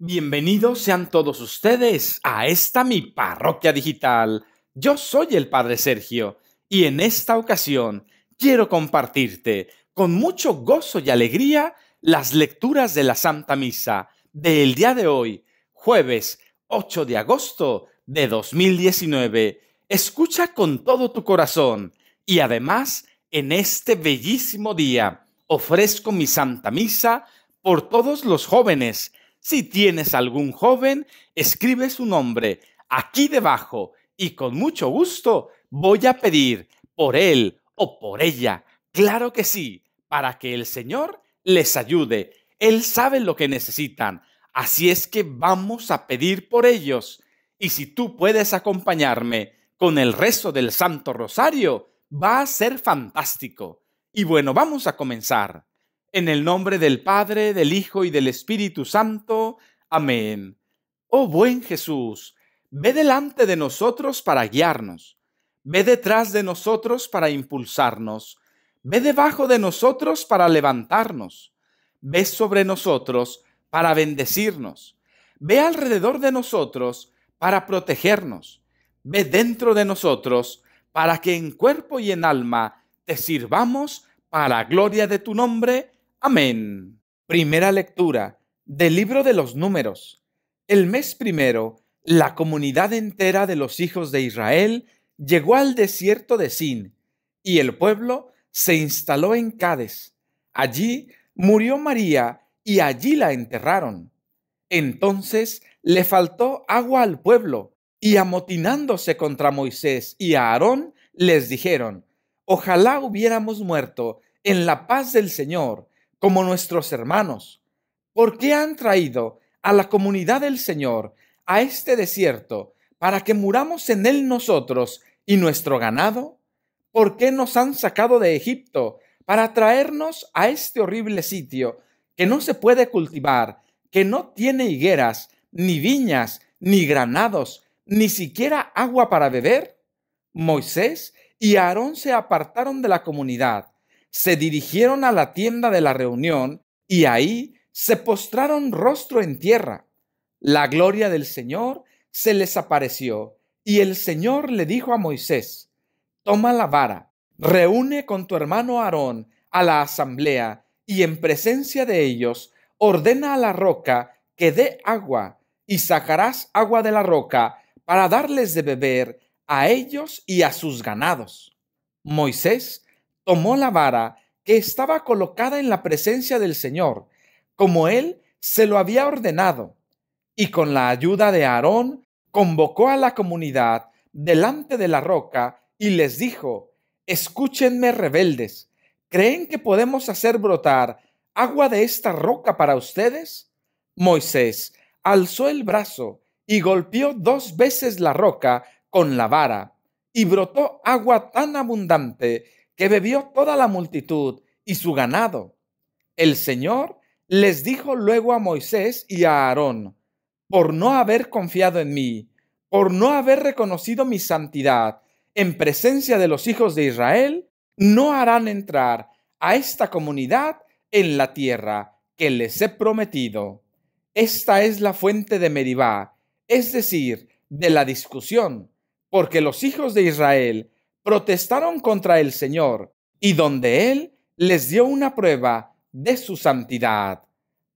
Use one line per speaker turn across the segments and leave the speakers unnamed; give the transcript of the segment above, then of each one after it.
Bienvenidos sean todos ustedes a esta mi parroquia digital. Yo soy el Padre Sergio y en esta ocasión quiero compartirte con mucho gozo y alegría las lecturas de la Santa Misa del día de hoy, jueves 8 de agosto de 2019. Escucha con todo tu corazón y además en este bellísimo día ofrezco mi Santa Misa por todos los jóvenes si tienes algún joven, escribe su nombre aquí debajo y con mucho gusto voy a pedir por él o por ella. Claro que sí, para que el Señor les ayude. Él sabe lo que necesitan. Así es que vamos a pedir por ellos. Y si tú puedes acompañarme con el resto del Santo Rosario, va a ser fantástico. Y bueno, vamos a comenzar. En el nombre del Padre, del Hijo y del Espíritu Santo. Amén. Oh buen Jesús, ve delante de nosotros para guiarnos, ve detrás de nosotros para impulsarnos, ve debajo de nosotros para levantarnos, ve sobre nosotros para bendecirnos, ve alrededor de nosotros para protegernos, ve dentro de nosotros para que en cuerpo y en alma te sirvamos para la gloria de tu nombre Amén. Primera lectura del libro de los números. El mes primero, la comunidad entera de los hijos de Israel llegó al desierto de Sin, y el pueblo se instaló en Cades. Allí murió María y allí la enterraron. Entonces le faltó agua al pueblo, y amotinándose contra Moisés y Aarón, les dijeron, Ojalá hubiéramos muerto en la paz del Señor, como nuestros hermanos, ¿por qué han traído a la comunidad del Señor a este desierto para que muramos en él nosotros y nuestro ganado? ¿Por qué nos han sacado de Egipto para traernos a este horrible sitio que no se puede cultivar, que no tiene higueras, ni viñas, ni granados, ni siquiera agua para beber? Moisés y Aarón se apartaron de la comunidad se dirigieron a la tienda de la reunión y ahí se postraron rostro en tierra. La gloria del Señor se les apareció y el Señor le dijo a Moisés, toma la vara, reúne con tu hermano Aarón a la asamblea y en presencia de ellos ordena a la roca que dé agua y sacarás agua de la roca para darles de beber a ellos y a sus ganados. Moisés tomó la vara que estaba colocada en la presencia del Señor, como él se lo había ordenado, y con la ayuda de Aarón convocó a la comunidad delante de la roca y les dijo, escúchenme rebeldes, ¿creen que podemos hacer brotar agua de esta roca para ustedes? Moisés alzó el brazo y golpeó dos veces la roca con la vara, y brotó agua tan abundante que bebió toda la multitud y su ganado. El Señor les dijo luego a Moisés y a Aarón, por no haber confiado en mí, por no haber reconocido mi santidad en presencia de los hijos de Israel, no harán entrar a esta comunidad en la tierra que les he prometido. Esta es la fuente de Meribá, es decir, de la discusión, porque los hijos de Israel protestaron contra el Señor y donde Él les dio una prueba de su santidad.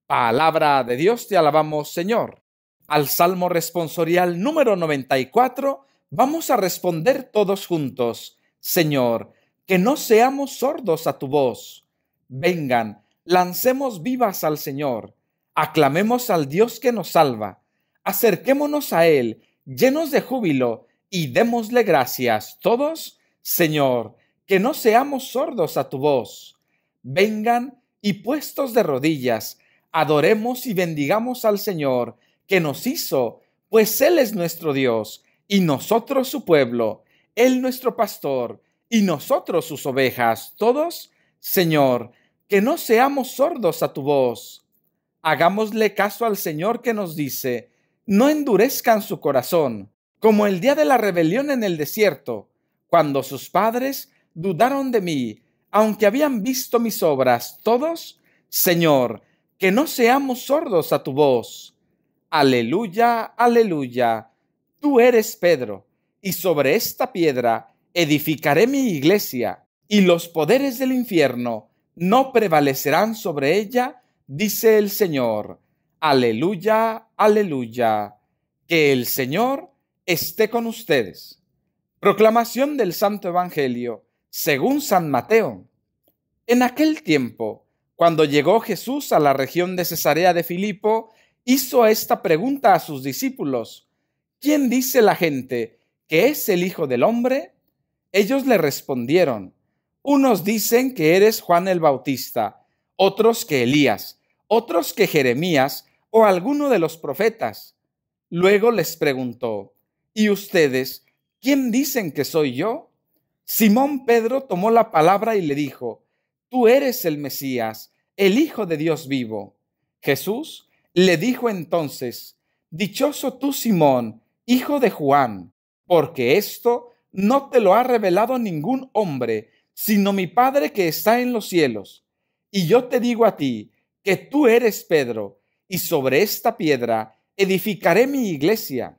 Palabra de Dios te alabamos, Señor. Al Salmo responsorial número 94 vamos a responder todos juntos, Señor, que no seamos sordos a tu voz. Vengan, lancemos vivas al Señor, aclamemos al Dios que nos salva, acerquémonos a Él, llenos de júbilo, y démosle gracias todos Señor, que no seamos sordos a tu voz. Vengan y puestos de rodillas, adoremos y bendigamos al Señor que nos hizo, pues Él es nuestro Dios y nosotros su pueblo, Él nuestro pastor y nosotros sus ovejas, todos, Señor, que no seamos sordos a tu voz. Hagámosle caso al Señor que nos dice, no endurezcan su corazón, como el día de la rebelión en el desierto, cuando sus padres dudaron de mí, aunque habían visto mis obras, todos, Señor, que no seamos sordos a tu voz. Aleluya, aleluya, tú eres Pedro, y sobre esta piedra edificaré mi iglesia, y los poderes del infierno no prevalecerán sobre ella, dice el Señor. Aleluya, aleluya. Que el Señor esté con ustedes. Proclamación del Santo Evangelio según San Mateo. En aquel tiempo, cuando llegó Jesús a la región de Cesarea de Filipo, hizo esta pregunta a sus discípulos. ¿Quién dice la gente que es el Hijo del Hombre? Ellos le respondieron, unos dicen que eres Juan el Bautista, otros que Elías, otros que Jeremías o alguno de los profetas. Luego les preguntó, ¿y ustedes? ¿quién dicen que soy yo? Simón Pedro tomó la palabra y le dijo, Tú eres el Mesías, el Hijo de Dios vivo. Jesús le dijo entonces, Dichoso tú, Simón, hijo de Juan, porque esto no te lo ha revelado ningún hombre, sino mi Padre que está en los cielos. Y yo te digo a ti, que tú eres Pedro, y sobre esta piedra edificaré mi iglesia.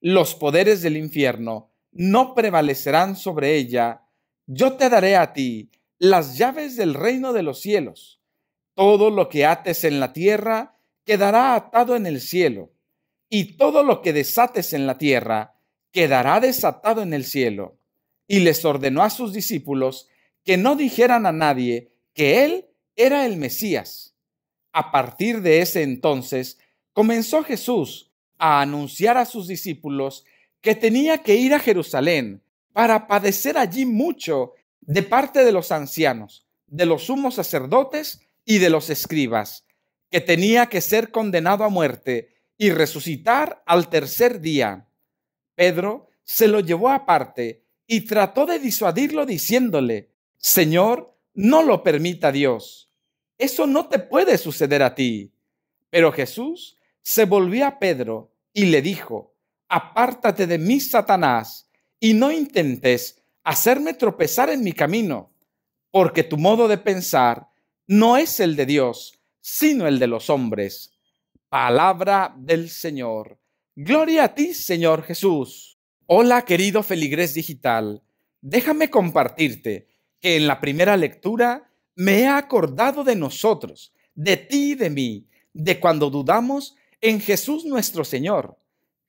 Los poderes del infierno no prevalecerán sobre ella. Yo te daré a ti las llaves del reino de los cielos. Todo lo que ates en la tierra quedará atado en el cielo, y todo lo que desates en la tierra quedará desatado en el cielo. Y les ordenó a sus discípulos que no dijeran a nadie que él era el Mesías. A partir de ese entonces comenzó Jesús a anunciar a sus discípulos que tenía que ir a Jerusalén para padecer allí mucho de parte de los ancianos, de los sumos sacerdotes y de los escribas, que tenía que ser condenado a muerte y resucitar al tercer día. Pedro se lo llevó aparte y trató de disuadirlo diciéndole, Señor, no lo permita Dios. Eso no te puede suceder a ti. Pero Jesús se volvió a Pedro y le dijo, apártate de mí, Satanás, y no intentes hacerme tropezar en mi camino, porque tu modo de pensar no es el de Dios, sino el de los hombres. Palabra del Señor. Gloria a ti, Señor Jesús. Hola, querido Feligrés Digital. Déjame compartirte que en la primera lectura me he acordado de nosotros, de ti y de mí, de cuando dudamos en Jesús nuestro Señor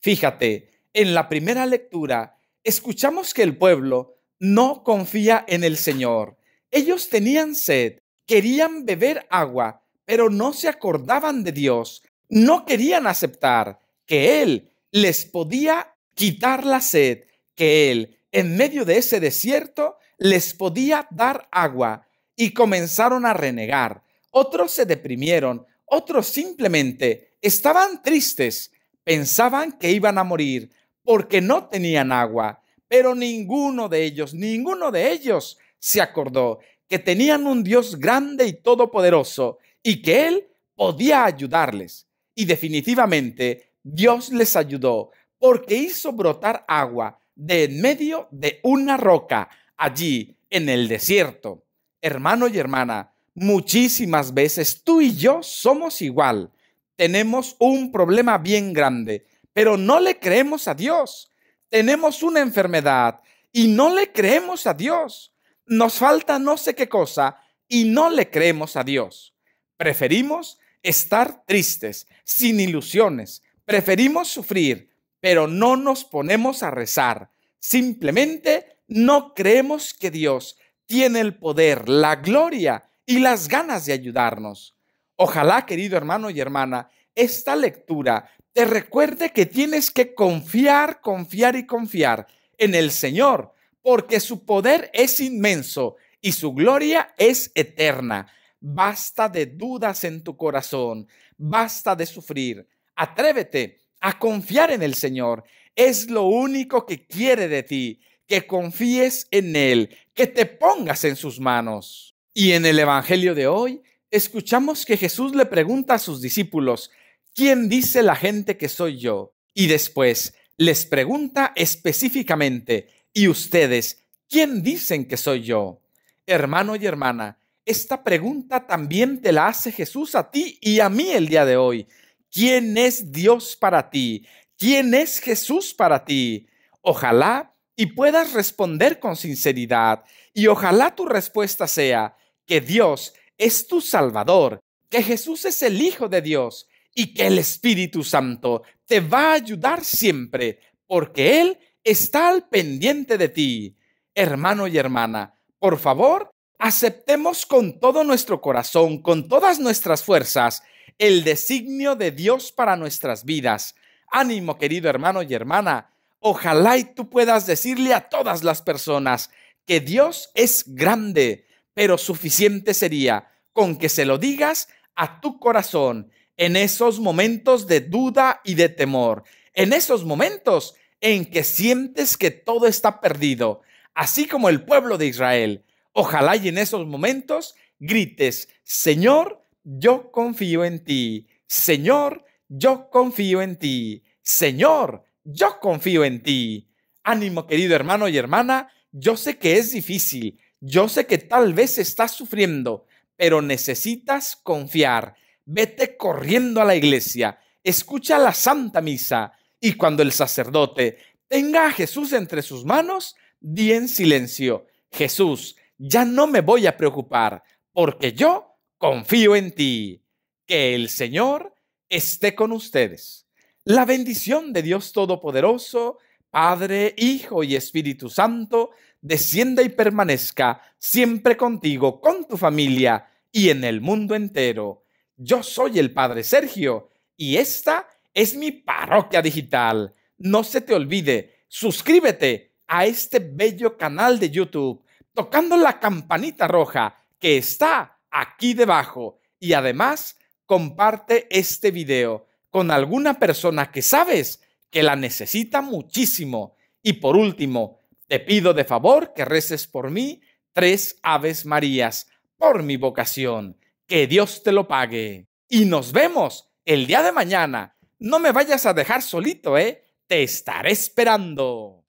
Fíjate, en la primera lectura escuchamos que el pueblo no confía en el Señor. Ellos tenían sed, querían beber agua, pero no se acordaban de Dios. No querían aceptar que Él les podía quitar la sed, que Él, en medio de ese desierto, les podía dar agua. Y comenzaron a renegar. Otros se deprimieron, otros simplemente estaban tristes pensaban que iban a morir porque no tenían agua, pero ninguno de ellos, ninguno de ellos se acordó que tenían un Dios grande y todopoderoso y que Él podía ayudarles. Y definitivamente Dios les ayudó porque hizo brotar agua de en medio de una roca allí en el desierto. Hermano y hermana, muchísimas veces tú y yo somos igual. Tenemos un problema bien grande, pero no le creemos a Dios. Tenemos una enfermedad y no le creemos a Dios. Nos falta no sé qué cosa y no le creemos a Dios. Preferimos estar tristes, sin ilusiones. Preferimos sufrir, pero no nos ponemos a rezar. Simplemente no creemos que Dios tiene el poder, la gloria y las ganas de ayudarnos. Ojalá, querido hermano y hermana, esta lectura te recuerde que tienes que confiar, confiar y confiar en el Señor, porque su poder es inmenso y su gloria es eterna. Basta de dudas en tu corazón, basta de sufrir. Atrévete a confiar en el Señor. Es lo único que quiere de ti, que confíes en Él, que te pongas en sus manos. Y en el Evangelio de hoy escuchamos que Jesús le pregunta a sus discípulos, ¿quién dice la gente que soy yo? Y después les pregunta específicamente, ¿y ustedes quién dicen que soy yo? Hermano y hermana, esta pregunta también te la hace Jesús a ti y a mí el día de hoy. ¿Quién es Dios para ti? ¿Quién es Jesús para ti? Ojalá y puedas responder con sinceridad y ojalá tu respuesta sea que Dios es tu Salvador, que Jesús es el Hijo de Dios y que el Espíritu Santo te va a ayudar siempre, porque Él está al pendiente de ti. Hermano y hermana, por favor, aceptemos con todo nuestro corazón, con todas nuestras fuerzas, el designio de Dios para nuestras vidas. Ánimo, querido hermano y hermana. Ojalá y tú puedas decirle a todas las personas que Dios es grande, pero suficiente sería con que se lo digas a tu corazón en esos momentos de duda y de temor, en esos momentos en que sientes que todo está perdido, así como el pueblo de Israel. Ojalá y en esos momentos grites, Señor, yo confío en ti, Señor, yo confío en ti, Señor, yo confío en ti. Ánimo, querido hermano y hermana, yo sé que es difícil, yo sé que tal vez estás sufriendo, pero necesitas confiar. Vete corriendo a la iglesia, escucha la Santa Misa y cuando el sacerdote tenga a Jesús entre sus manos, di en silencio, Jesús, ya no me voy a preocupar, porque yo confío en ti. Que el Señor esté con ustedes. La bendición de Dios Todopoderoso, Padre, Hijo y Espíritu Santo, descienda y permanezca siempre contigo, con tu familia y en el mundo entero. Yo soy el Padre Sergio y esta es mi parroquia digital. No se te olvide, suscríbete a este bello canal de YouTube tocando la campanita roja que está aquí debajo y además comparte este video con alguna persona que sabes que la necesita muchísimo. Y por último, te pido de favor que reces por mí tres Aves Marías, por mi vocación. Que Dios te lo pague. Y nos vemos el día de mañana. No me vayas a dejar solito, ¿eh? Te estaré esperando.